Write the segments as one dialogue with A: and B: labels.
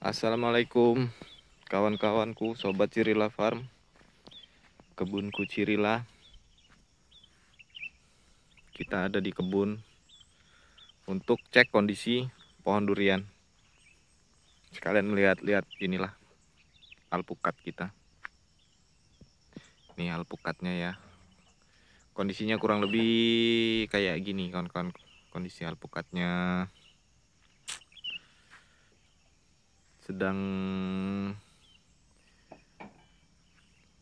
A: Assalamualaikum kawan-kawanku sobat Cirila Farm kebunku Cirila kita ada di kebun untuk cek kondisi pohon durian sekalian melihat-lihat inilah alpukat kita ini alpukatnya ya kondisinya kurang lebih kayak gini kawan-kawan kondisi alpukatnya sedang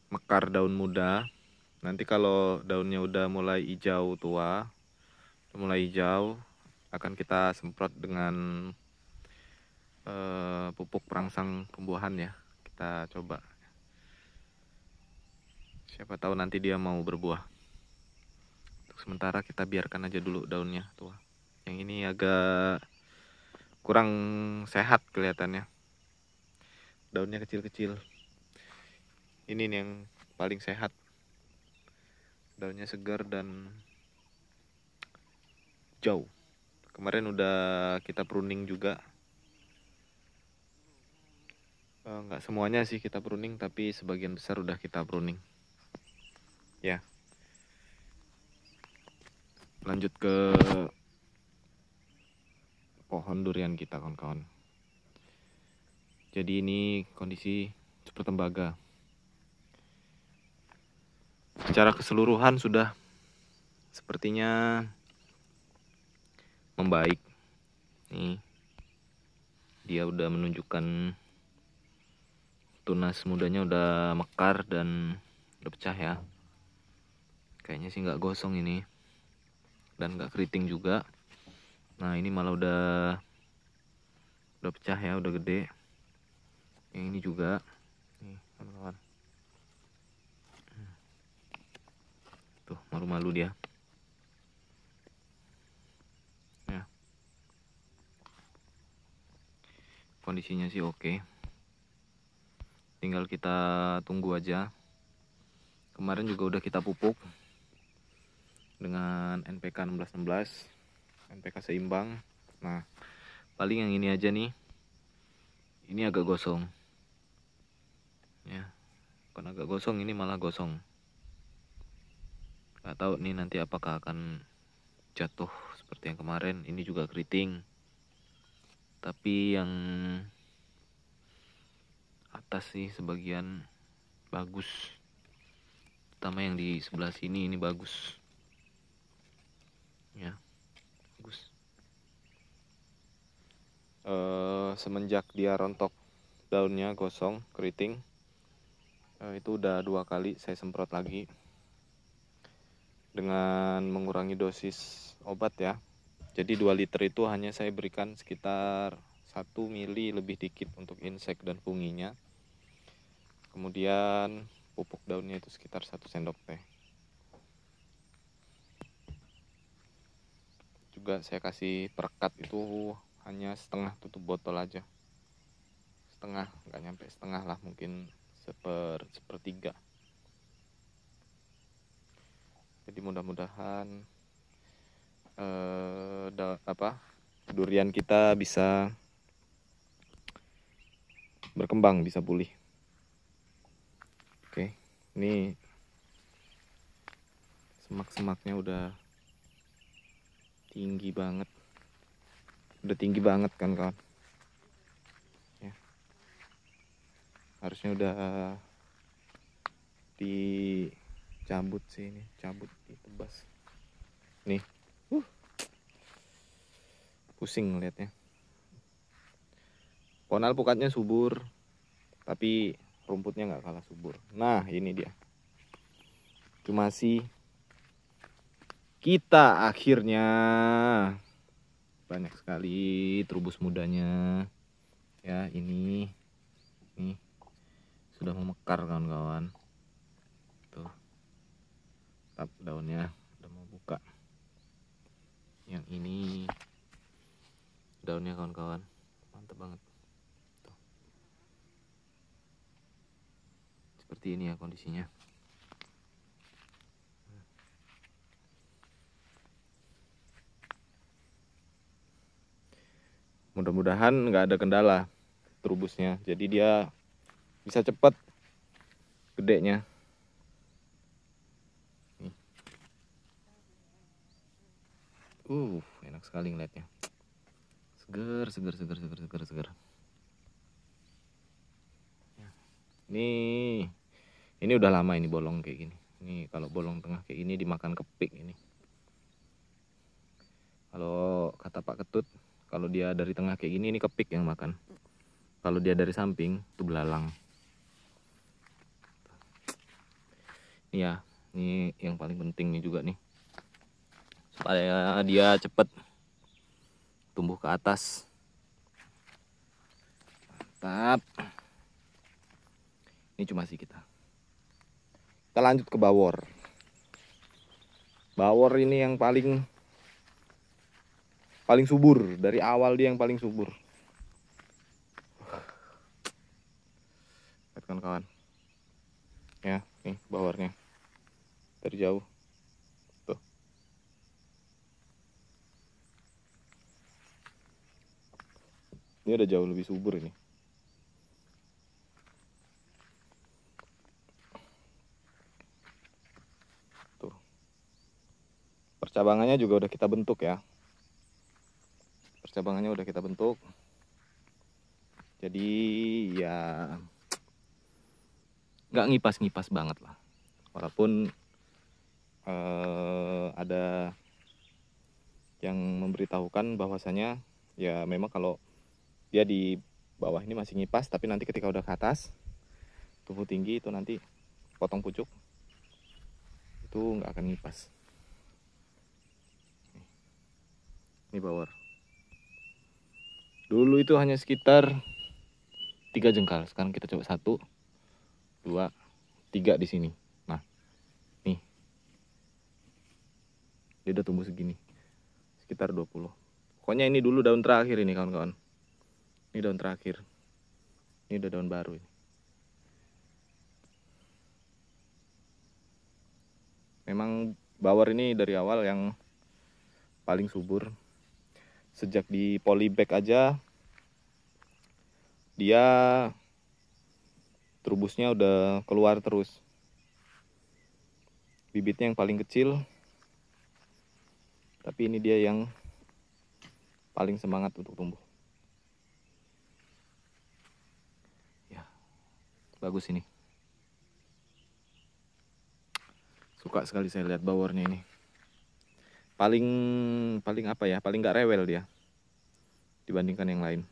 A: mekar daun muda. Nanti kalau daunnya udah mulai hijau tua, mulai hijau, akan kita semprot dengan uh, pupuk perangsang pembuahan ya. Kita coba. Siapa tahu nanti dia mau berbuah. Untuk sementara kita biarkan aja dulu daunnya tua. Yang ini agak kurang sehat kelihatannya daunnya kecil-kecil ini nih yang paling sehat daunnya segar dan jauh kemarin udah kita pruning juga eh, nggak semuanya sih kita pruning tapi sebagian besar udah kita pruning ya lanjut ke pohon durian kita kawan-kawan jadi ini kondisi super tembaga secara keseluruhan sudah sepertinya membaik nih dia udah menunjukkan tunas mudanya udah mekar dan udah pecah ya kayaknya sih nggak gosong ini dan nggak keriting juga nah ini malah udah udah pecah ya udah gede yang ini juga nih teman-teman tuh malu-malu dia ya kondisinya sih oke tinggal kita tunggu aja kemarin juga udah kita pupuk dengan NPK 1616 NPK seimbang nah paling yang ini aja nih ini agak gosong ya kan agak gosong ini malah gosong nggak tahu nih nanti apakah akan jatuh seperti yang kemarin ini juga keriting tapi yang atas sih sebagian bagus terutama yang di sebelah sini ini bagus ya bagus uh, semenjak dia rontok daunnya gosong keriting Eh, itu udah dua kali saya semprot lagi dengan mengurangi dosis obat ya jadi dua liter itu hanya saya berikan sekitar satu mili lebih dikit untuk insek dan funginya kemudian pupuk daunnya itu sekitar satu sendok teh juga saya kasih perekat itu hanya setengah tutup botol aja setengah nggak nyampe setengah lah mungkin seper sepertiga jadi mudah-mudahan eh, da, apa durian kita bisa berkembang bisa pulih oke ini semak-semaknya udah tinggi banget udah tinggi banget kan kawan harusnya udah dicabut sih ini cabut ditebas nih uh pusing ngeliatnya ponal pukatnya subur tapi rumputnya nggak kalah subur nah ini dia cuma sih kita akhirnya banyak sekali terubus mudanya ya ini nih sudah memekar kawan-kawan tuh tap daunnya udah mau buka yang ini daunnya kawan-kawan mantap banget tuh. seperti ini ya kondisinya mudah-mudahan nggak ada kendala terubusnya jadi dia bisa cepet gedenya uh enak sekali ngeliatnya seger seger seger seger seger seger ini ini udah lama ini bolong kayak gini ini kalau bolong tengah kayak gini dimakan kepik ini kalau kata Pak Ketut kalau dia dari tengah kayak gini ini kepik yang makan kalau dia dari samping itu belalang ya ini yang paling penting nih juga nih supaya dia cepet tumbuh ke atas mantap ini cuma sih kita kita lanjut ke bawor bawor ini yang paling paling subur dari awal dia yang paling subur kan kawan ya nih bawornya dari jauh tuh ini udah jauh lebih subur ini tuh percabangannya juga udah kita bentuk ya percabangannya udah kita bentuk jadi ya nggak ngipas-ngipas banget lah walaupun eh, ada yang memberitahukan bahwasanya ya memang kalau dia di bawah ini masih ngipas tapi nanti ketika udah ke atas tubuh tinggi itu nanti potong pucuk itu nggak akan ngipas ini bawar dulu itu hanya sekitar tiga jengkal sekarang kita coba satu dua tiga di sini dia udah tumbuh segini sekitar 20 pokoknya ini dulu daun terakhir ini kawan-kawan ini daun terakhir ini udah daun baru ini memang bawar ini dari awal yang paling subur sejak di polybag aja dia trubusnya udah keluar terus bibitnya yang paling kecil tapi ini dia yang paling semangat untuk tumbuh ya bagus ini suka sekali saya lihat bawornya ini paling paling apa ya paling nggak rewel dia dibandingkan yang lain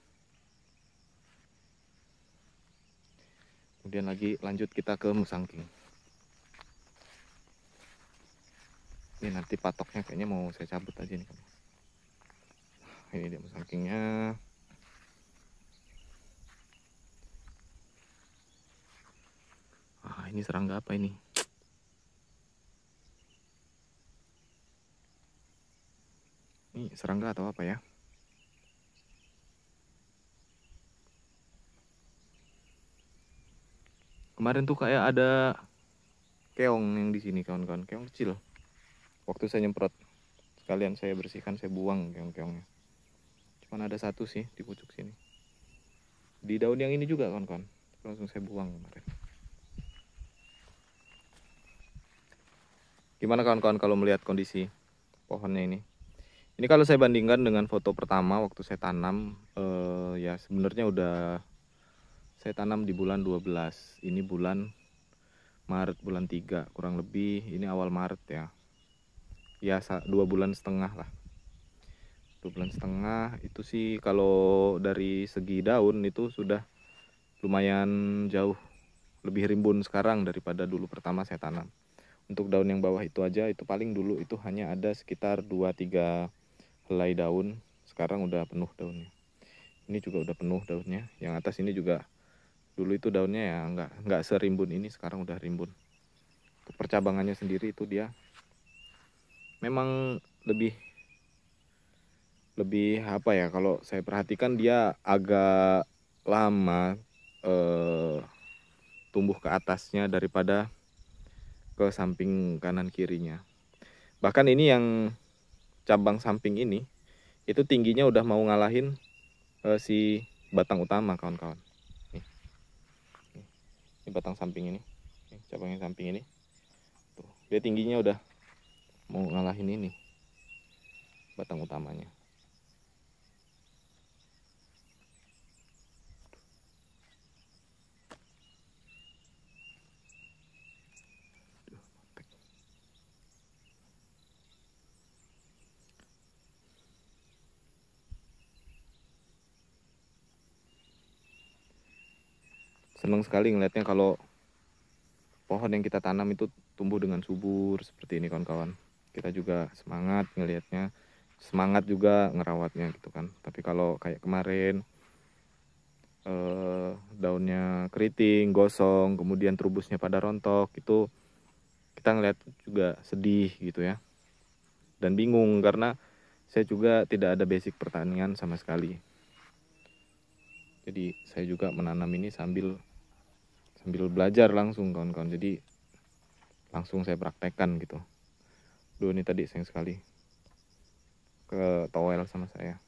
A: kemudian lagi lanjut kita ke musangking ini nanti patoknya kayaknya mau saya cabut aja nih ini dia sakingnya ah ini serangga apa ini ini serangga atau apa ya kemarin tuh kayak ada keong yang di sini kawan-kawan keong kecil waktu saya nyemprot sekalian saya bersihkan saya buang keong-keongnya cuman ada satu sih di pucuk sini di daun yang ini juga kawan-kawan langsung saya buang kemarin gimana kawan-kawan kalau melihat kondisi pohonnya ini ini kalau saya bandingkan dengan foto pertama waktu saya tanam eh, ya sebenarnya udah saya tanam di bulan 12 ini bulan Maret bulan 3 kurang lebih ini awal Maret ya ya dua bulan setengah lah dua bulan setengah itu sih kalau dari segi daun itu sudah lumayan jauh lebih rimbun sekarang daripada dulu pertama saya tanam untuk daun yang bawah itu aja itu paling dulu itu hanya ada sekitar 2-3 helai daun sekarang udah penuh daunnya ini juga udah penuh daunnya yang atas ini juga dulu itu daunnya ya nggak nggak serimbun ini sekarang udah rimbun percabangannya sendiri itu dia memang lebih lebih apa ya kalau saya perhatikan dia agak lama eh, tumbuh ke atasnya daripada ke samping kanan kirinya bahkan ini yang cabang samping ini itu tingginya udah mau ngalahin eh, si batang utama kawan-kawan ini batang samping ini cabangnya samping ini dia tingginya udah mau ngalahin ini batang utamanya senang sekali ngelihatnya kalau pohon yang kita tanam itu tumbuh dengan subur seperti ini kawan-kawan kita juga semangat ngelihatnya semangat juga ngerawatnya gitu kan tapi kalau kayak kemarin eh, daunnya keriting gosong kemudian trubusnya pada rontok itu kita ngelihat juga sedih gitu ya dan bingung karena saya juga tidak ada basic pertanian sama sekali jadi saya juga menanam ini sambil sambil belajar langsung kawan-kawan jadi langsung saya praktekkan gitu Duh ini tadi sayang sekali ke towel sama saya.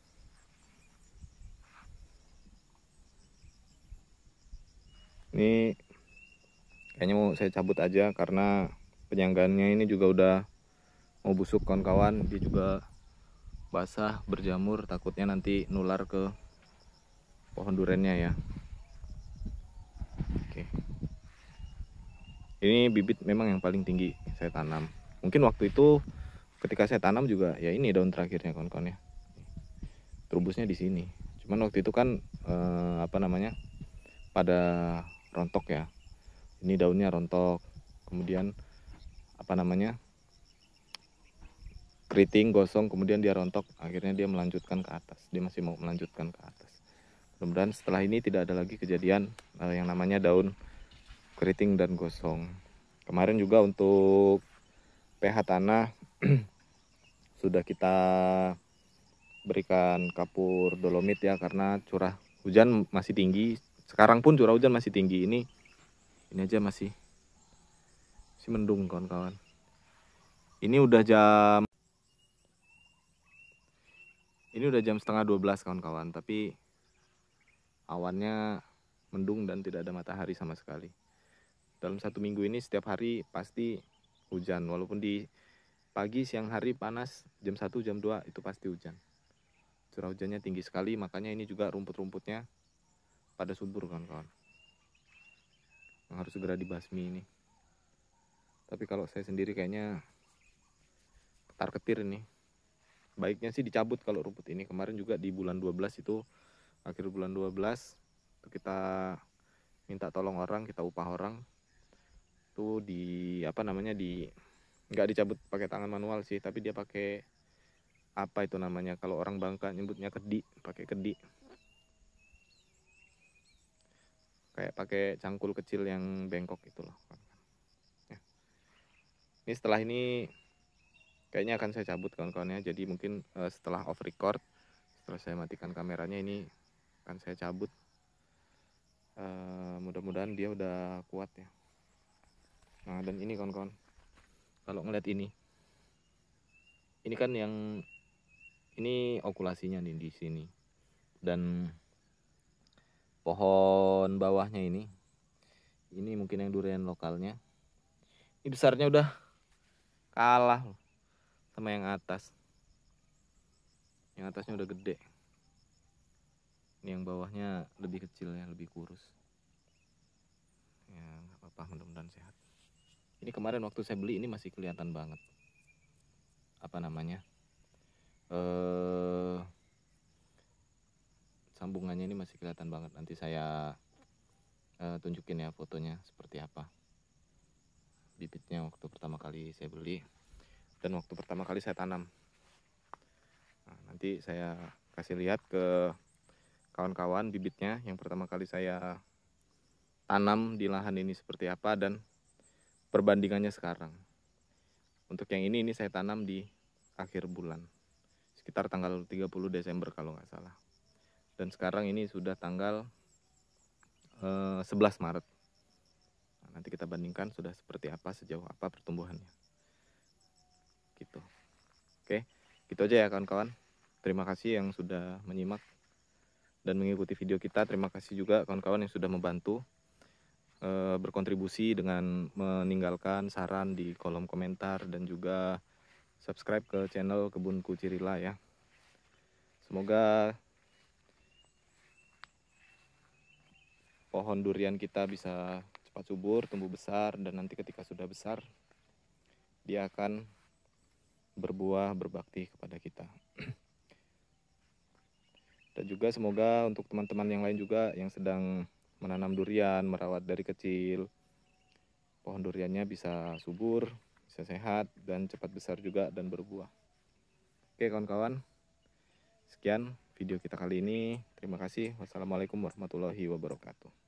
A: Ini kayaknya mau saya cabut aja karena penyanggannya ini juga udah mau busuk kawan-kawan, dia juga basah berjamur takutnya nanti nular ke pohon durennya ya. Oke. Ini bibit memang yang paling tinggi saya tanam mungkin waktu itu ketika saya tanam juga ya ini daun terakhirnya kawan-kawan ya terubusnya di sini cuman waktu itu kan eh, apa namanya pada rontok ya ini daunnya rontok kemudian apa namanya keriting gosong kemudian dia rontok akhirnya dia melanjutkan ke atas dia masih mau melanjutkan ke atas mudah-mudahan setelah ini tidak ada lagi kejadian eh, yang namanya daun keriting dan gosong kemarin juga untuk pH tanah sudah kita berikan kapur dolomit ya karena curah hujan masih tinggi. Sekarang pun curah hujan masih tinggi ini. Ini aja masih masih mendung kawan-kawan. Ini udah jam ini udah jam setengah 12 kawan-kawan, tapi awannya mendung dan tidak ada matahari sama sekali. Dalam satu minggu ini setiap hari pasti hujan walaupun di pagi siang hari panas jam 1 jam 2 itu pasti hujan curah hujannya tinggi sekali makanya ini juga rumput-rumputnya pada subur kawan-kawan harus segera dibasmi ini tapi kalau saya sendiri kayaknya ketar ketir ini baiknya sih dicabut kalau rumput ini kemarin juga di bulan 12 itu akhir bulan 12 itu kita minta tolong orang kita upah orang itu di apa namanya di nggak dicabut pakai tangan manual sih tapi dia pakai apa itu namanya kalau orang Bangka nyebutnya kedi pakai kedi kayak pakai cangkul kecil yang bengkok itu loh ya. ini setelah ini kayaknya akan saya cabut kawan-kawannya jadi mungkin eh, setelah off record setelah saya matikan kameranya ini akan saya cabut eh, mudah-mudahan dia udah kuat ya Nah, dan ini kawan-kawan. Kalau ngeliat ini. Ini kan yang ini okulasinya nih di sini. Dan pohon bawahnya ini. Ini mungkin yang durian lokalnya. Ini besarnya udah kalah sama yang atas. Yang atasnya udah gede. Ini yang bawahnya lebih kecil ya, lebih kurus. Ya, apa-apa, mudah-mudahan sehat ini kemarin waktu saya beli ini masih kelihatan banget apa namanya eh sambungannya ini masih kelihatan banget nanti saya e, tunjukin ya fotonya seperti apa bibitnya waktu pertama kali saya beli dan waktu pertama kali saya tanam nah, nanti saya kasih lihat ke kawan-kawan bibitnya yang pertama kali saya tanam di lahan ini seperti apa dan perbandingannya sekarang. Untuk yang ini ini saya tanam di akhir bulan. Sekitar tanggal 30 Desember kalau nggak salah. Dan sekarang ini sudah tanggal eh, 11 Maret. Nah, nanti kita bandingkan sudah seperti apa, sejauh apa pertumbuhannya. Gitu. Oke, gitu aja ya kawan-kawan. Terima kasih yang sudah menyimak dan mengikuti video kita. Terima kasih juga kawan-kawan yang sudah membantu. Eh, berkontribusi dengan meninggalkan saran di kolom komentar dan juga subscribe ke channel Kebunku Cirila ya. Semoga pohon durian kita bisa cepat subur, tumbuh besar dan nanti ketika sudah besar dia akan berbuah berbakti kepada kita. Dan juga semoga untuk teman-teman yang lain juga yang sedang menanam durian, merawat dari kecil. Pohon duriannya bisa subur, bisa sehat dan cepat besar juga dan berbuah. Oke kawan-kawan, sekian video kita kali ini. Terima kasih. Wassalamualaikum warahmatullahi wabarakatuh.